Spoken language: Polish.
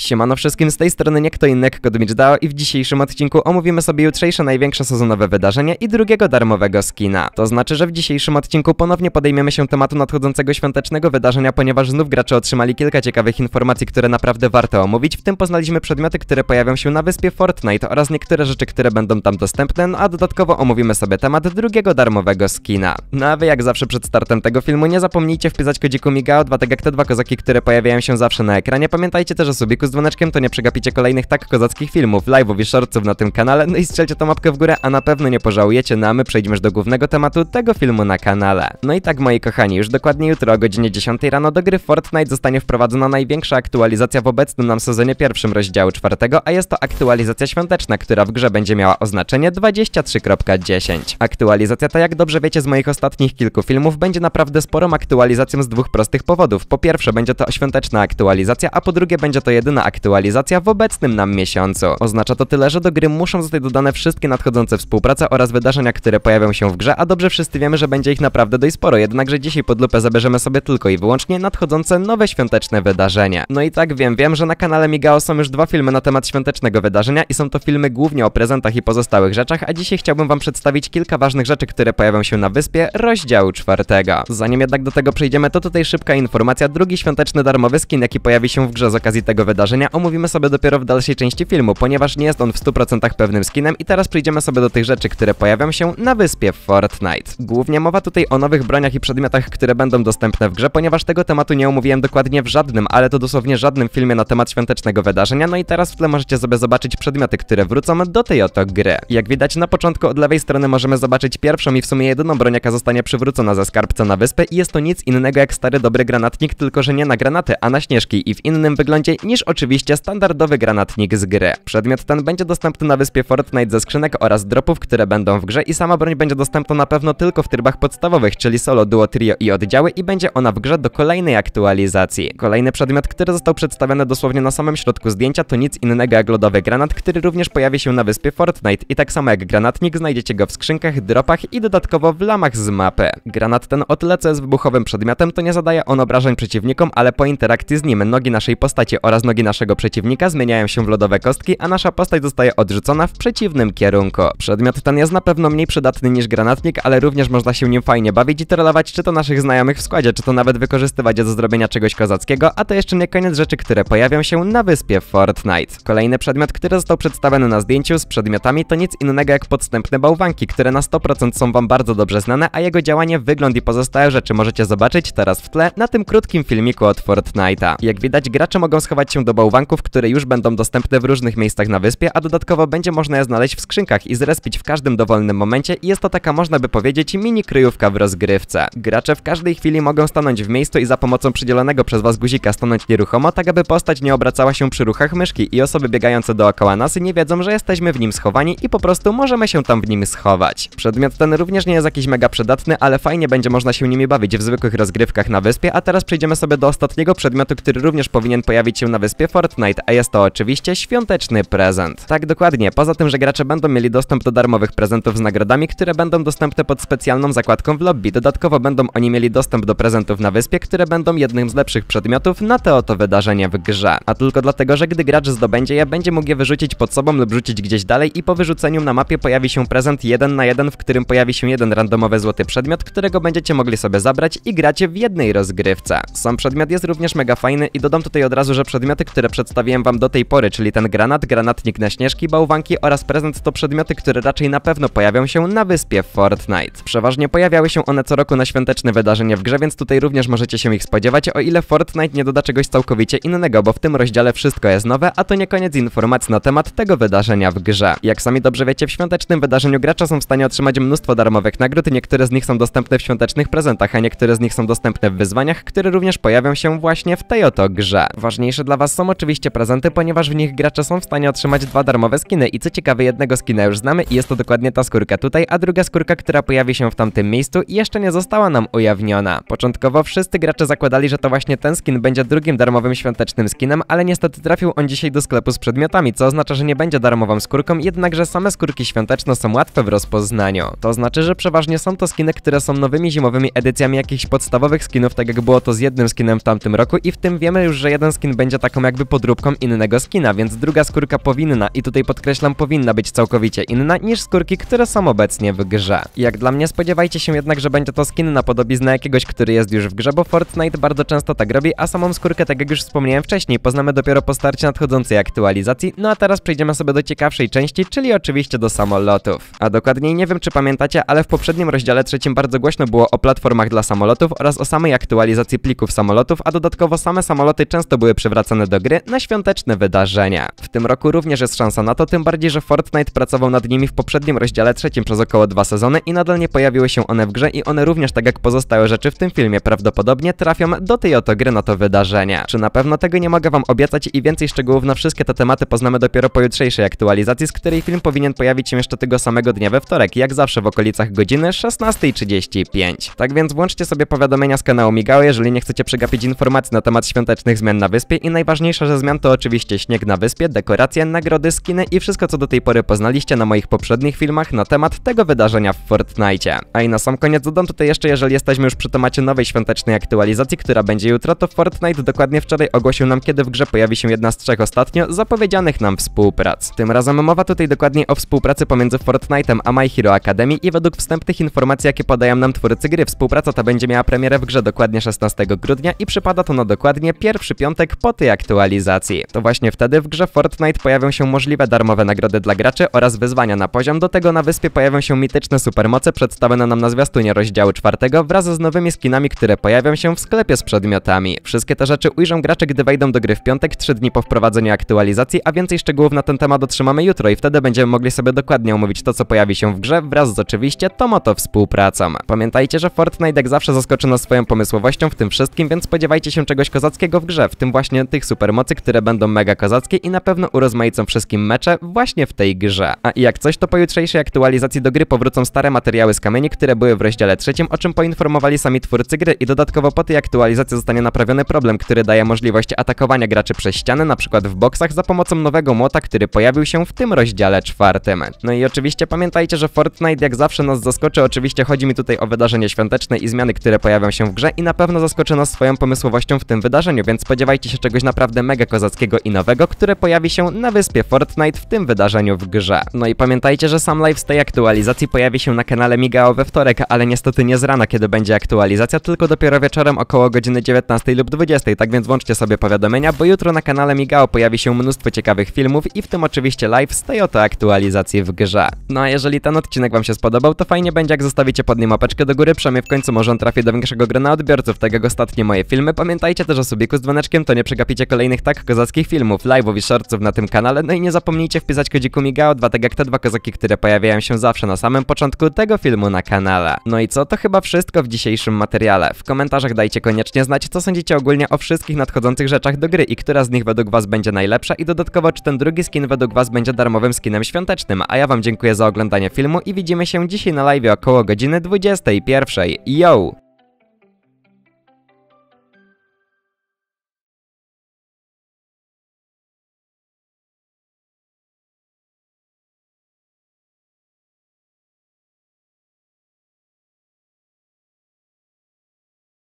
Siemano wszystkim, z tej strony nie kto inny jak Dao i w dzisiejszym odcinku omówimy sobie jutrzejsze największe sezonowe wydarzenie i drugiego darmowego skina. To znaczy, że w dzisiejszym odcinku ponownie podejmiemy się tematu nadchodzącego świątecznego wydarzenia, ponieważ znów gracze otrzymali kilka ciekawych informacji, które naprawdę warto omówić, w tym poznaliśmy przedmioty, które pojawią się na wyspie Fortnite oraz niektóre rzeczy, które będą tam dostępne, no a dodatkowo omówimy sobie temat drugiego darmowego skina. No a wy jak zawsze przed startem tego filmu nie zapomnijcie wpisać kodziku migao, dwa tak jak te dwa kozaki, które pojawiają się zawsze na ekranie. Pamiętajcie też o subiku z dzwoneczkiem, to nie przegapicie kolejnych tak kozackich filmów, live'ów i shortców na tym kanale, no i strzelcie tą mapkę w górę, a na pewno nie pożałujecie, no a my przejdźmy już do głównego tematu tego filmu na kanale. No i tak moi kochani, już dokładnie jutro o godzinie 10 rano do gry Fortnite zostanie wprowadzona największa aktualizacja w obecnym nam sezonie pierwszym rozdziału czwartego, a jest to aktualizacja świąteczna, która w grze będzie miała oznaczenie 23.10. Aktualizacja ta, jak dobrze wiecie z moich ostatnich kilku filmów, będzie naprawdę sporą aktualizacją z dwóch prostych powodów. Po pierwsze będzie to świąteczna aktualizacja, a po drugie będzie to jedyna aktualizacja w obecnym nam miesiącu. Oznacza to tyle, że do gry muszą zostać dodane wszystkie nadchodzące współprace oraz wydarzenia, które pojawią się w grze, a dobrze wszyscy wiemy, że będzie ich naprawdę dość sporo, jednakże dzisiaj pod lupę zabierzemy sobie tylko i wyłącznie nadchodzące nowe świąteczne wydarzenie. No i tak wiem, wiem, że na kanale Migao są już dwa filmy na temat świątecznego wydarzenia i są to filmy głównie o prezentach i pozostałych rzeczach, a dzisiaj chciałbym wam przedstawić kilka ważnych rzeczy, które pojawią się na wyspie rozdziału czwartego. Zanim jednak do tego przejdziemy, to tutaj szybka informacja, drugi świąteczny darmowy skin, jaki pojawi się w grze z okazji tego wydarzenia wydarzenia omówimy sobie dopiero w dalszej części filmu, ponieważ nie jest on w 100% pewnym skinem i teraz przejdziemy sobie do tych rzeczy, które pojawią się na wyspie w Fortnite. Głównie mowa tutaj o nowych broniach i przedmiotach, które będą dostępne w grze, ponieważ tego tematu nie omówiłem dokładnie w żadnym, ale to dosłownie żadnym filmie na temat świątecznego wydarzenia, no i teraz w tle możecie sobie zobaczyć przedmioty, które wrócą do tej oto gry. Jak widać na początku od lewej strony możemy zobaczyć pierwszą i w sumie jedyną broń, jaka zostanie przywrócona ze skarbca na wyspę i jest to nic innego jak stary dobry granatnik, tylko że nie na granaty, a na śnieżki i w innym wyglądzie niż oczywiście standardowy granatnik z gry. Przedmiot ten będzie dostępny na wyspie Fortnite ze skrzynek oraz dropów, które będą w grze i sama broń będzie dostępna na pewno tylko w trybach podstawowych, czyli solo, duo, trio i oddziały i będzie ona w grze do kolejnej aktualizacji. Kolejny przedmiot, który został przedstawiony dosłownie na samym środku zdjęcia to nic innego jak lodowy granat, który również pojawi się na wyspie Fortnite i tak samo jak granatnik znajdziecie go w skrzynkach, dropach i dodatkowo w lamach z mapy. Granat ten o tyle co jest wybuchowym przedmiotem to nie zadaje on obrażeń przeciwnikom, ale po interakcji z nim nogi naszej postaci oraz nogi nogi naszego przeciwnika zmieniają się w lodowe kostki, a nasza postać zostaje odrzucona w przeciwnym kierunku. Przedmiot ten jest na pewno mniej przydatny niż granatnik, ale również można się nim fajnie bawić i trollować czy to naszych znajomych w składzie, czy to nawet wykorzystywać je do zrobienia czegoś kozackiego, a to jeszcze nie koniec rzeczy, które pojawią się na wyspie Fortnite. Kolejny przedmiot, który został przedstawiony na zdjęciu z przedmiotami to nic innego jak podstępne bałwanki, które na 100% są wam bardzo dobrze znane, a jego działanie, wygląd i pozostałe rzeczy możecie zobaczyć teraz w tle na tym krótkim filmiku od Fortnite'a. Jak widać gracze mogą schować się do do bałwanków, które już będą dostępne w różnych miejscach na wyspie, a dodatkowo będzie można je znaleźć w skrzynkach i zrespić w każdym dowolnym momencie i jest to taka można by powiedzieć mini kryjówka w rozgrywce. Gracze w każdej chwili mogą stanąć w miejscu i za pomocą przydzielonego przez was guzika stanąć nieruchomo, tak aby postać nie obracała się przy ruchach myszki i osoby biegające dookoła nas nie wiedzą, że jesteśmy w nim schowani i po prostu możemy się tam w nim schować. Przedmiot ten również nie jest jakiś mega przydatny, ale fajnie będzie można się nimi bawić w zwykłych rozgrywkach na wyspie, a teraz przejdziemy sobie do ostatniego przedmiotu, który również powinien pojawić się na wyspie Fortnite, a jest to oczywiście świąteczny prezent. Tak dokładnie, poza tym, że gracze będą mieli dostęp do darmowych prezentów z nagrodami, które będą dostępne pod specjalną zakładką w lobby. Dodatkowo będą oni mieli dostęp do prezentów na wyspie, które będą jednym z lepszych przedmiotów na te oto wydarzenie w grze. A tylko dlatego, że gdy gracz zdobędzie je, będzie mógł je wyrzucić pod sobą lub rzucić gdzieś dalej i po wyrzuceniu na mapie pojawi się prezent 1 na 1, w którym pojawi się jeden randomowy złoty przedmiot, którego będziecie mogli sobie zabrać i grać w jednej rozgrywce. Sam przedmiot jest również mega fajny i dodam tutaj od razu, że przedmioty, które przedstawiłem wam do tej pory, czyli ten granat, granatnik na śnieżki, bałwanki oraz prezent to przedmioty, które raczej na pewno pojawią się na wyspie Fortnite. Przeważnie pojawiały się one co roku na świąteczne wydarzenie w grze, więc tutaj również możecie się ich spodziewać, o ile Fortnite nie doda czegoś całkowicie innego, bo w tym rozdziale wszystko jest nowe, a to nie koniec informacji na temat tego wydarzenia w grze. Jak sami dobrze wiecie, w świątecznym wydarzeniu gracze są w stanie otrzymać mnóstwo darmowych nagród, niektóre z nich są dostępne w świątecznych prezentach, a niektóre z nich są dostępne w wyzwaniach, które również pojawią się właśnie w tej oto grze. Ważniejsze dla was są oczywiście prezenty, ponieważ w nich gracze są w stanie otrzymać dwa darmowe skiny i co ciekawe jednego skina już znamy i jest to dokładnie ta skórka tutaj, a druga skórka, która pojawi się w tamtym miejscu i jeszcze nie została nam ujawniona. Początkowo wszyscy gracze zakładali, że to właśnie ten skin będzie drugim darmowym świątecznym skinem, ale niestety trafił on dzisiaj do sklepu z przedmiotami, co oznacza, że nie będzie darmową skórką, jednakże same skórki świąteczne są łatwe w rozpoznaniu. To znaczy, że przeważnie są to skiny, które są nowymi zimowymi edycjami jakichś podstawowych skinów, tak jak było to z jednym skinem w tamtym roku i w tym wiemy już, że jeden skin będzie taką jak jakby podróbką innego skina, więc druga skórka powinna, i tutaj podkreślam, powinna być całkowicie inna niż skórki, które są obecnie w grze. Jak dla mnie spodziewajcie się jednak, że będzie to skin na podobizna jakiegoś, który jest już w grze, bo Fortnite bardzo często tak robi, a samą skórkę, tak jak już wspomniałem wcześniej, poznamy dopiero po starcie nadchodzącej aktualizacji, no a teraz przejdziemy sobie do ciekawszej części, czyli oczywiście do samolotów. A dokładniej nie wiem, czy pamiętacie, ale w poprzednim rozdziale trzecim bardzo głośno było o platformach dla samolotów oraz o samej aktualizacji plików samolotów, a dodatkowo same samoloty często były przywracane do gry na świąteczne wydarzenia. W tym roku również jest szansa na to, tym bardziej, że Fortnite pracował nad nimi w poprzednim rozdziale trzecim przez około dwa sezony i nadal nie pojawiły się one w grze i one również, tak jak pozostałe rzeczy w tym filmie, prawdopodobnie trafią do tej oto gry na to wydarzenie. Czy na pewno tego nie mogę wam obiecać i więcej szczegółów na wszystkie te tematy poznamy dopiero po jutrzejszej aktualizacji, z której film powinien pojawić się jeszcze tego samego dnia we wtorek, jak zawsze w okolicach godziny 16.35. Tak więc włączcie sobie powiadomienia z kanału Migao, jeżeli nie chcecie przegapić informacji na temat świątecznych zmian na wyspie i najważniejszych Najważniejsze, ze zmian to oczywiście śnieg na wyspie, dekoracje, nagrody, skiny i wszystko co do tej pory poznaliście na moich poprzednich filmach na temat tego wydarzenia w Fortnite. A i na sam koniec dodam tutaj jeszcze, jeżeli jesteśmy już przy temacie nowej świątecznej aktualizacji, która będzie jutro, to Fortnite dokładnie wczoraj ogłosił nam, kiedy w grze pojawi się jedna z trzech ostatnio zapowiedzianych nam współprac. Tym razem mowa tutaj dokładnie o współpracy pomiędzy Fortnite'em a My Hero Academy i według wstępnych informacji, jakie podają nam twórcy gry, współpraca ta będzie miała premierę w grze dokładnie 16 grudnia i przypada to na dokładnie pierwszy piątek po tej aktualizacji aktualizacji. To właśnie wtedy w grze Fortnite pojawią się możliwe darmowe nagrody dla graczy oraz wyzwania na poziom, do tego na wyspie pojawią się mityczne supermoce przedstawione nam na zwiastunie rozdziału czwartego wraz z nowymi skinami, które pojawią się w sklepie z przedmiotami. Wszystkie te rzeczy ujrzą gracze, gdy wejdą do gry w piątek, 3 dni po wprowadzeniu aktualizacji, a więcej szczegółów na ten temat otrzymamy jutro i wtedy będziemy mogli sobie dokładnie omówić to, co pojawi się w grze wraz z oczywiście Tomoto współpracą. Pamiętajcie, że Fortnite jak zawsze zaskoczy nas swoją pomysłowością w tym wszystkim, więc spodziewajcie się czegoś kozackiego w grze, w tym właśnie tych super supermocy, które będą mega kozackie i na pewno urozmaicą wszystkim mecze właśnie w tej grze. A i jak coś, to po jutrzejszej aktualizacji do gry powrócą stare materiały z kamieni, które były w rozdziale trzecim, o czym poinformowali sami twórcy gry i dodatkowo po tej aktualizacji zostanie naprawiony problem, który daje możliwość atakowania graczy przez ściany, na przykład w boksach, za pomocą nowego młota, który pojawił się w tym rozdziale czwartym. No i oczywiście pamiętajcie, że Fortnite jak zawsze nas zaskoczy, oczywiście chodzi mi tutaj o wydarzenie świąteczne i zmiany, które pojawią się w grze i na pewno zaskoczy nas swoją pomysłowością w tym wydarzeniu, więc spodziewajcie się czegoś naprawdę naprawdę mega kozackiego i nowego, które pojawi się na wyspie Fortnite w tym wydarzeniu w grze. No i pamiętajcie, że sam live z tej aktualizacji pojawi się na kanale Migao we wtorek, ale niestety nie z rana, kiedy będzie aktualizacja, tylko dopiero wieczorem około godziny 19 lub 20, tak więc włączcie sobie powiadomienia, bo jutro na kanale Migao pojawi się mnóstwo ciekawych filmów i w tym oczywiście live z tej oto aktualizacji w grze. No a jeżeli ten odcinek Wam się spodobał, to fajnie będzie jak zostawicie pod nim apeczkę do góry, przynajmniej w końcu może on trafi do większego grona odbiorców, tak jak ostatnie moje filmy. Pamiętajcie też o subiku z dzwoneczkiem, to nie przegapicie kolejnych kolejnych tak kozackich filmów, live'ów i shortców na tym kanale, no i nie zapomnijcie wpisać kodziku Migao Dwa tak jak te dwa kozaki, które pojawiają się zawsze na samym początku tego filmu na kanale. No i co, to chyba wszystko w dzisiejszym materiale. W komentarzach dajcie koniecznie znać, co sądzicie ogólnie o wszystkich nadchodzących rzeczach do gry i która z nich według was będzie najlepsza i dodatkowo czy ten drugi skin według was będzie darmowym skinem świątecznym, a ja wam dziękuję za oglądanie filmu i widzimy się dzisiaj na live około godziny 21. Yo!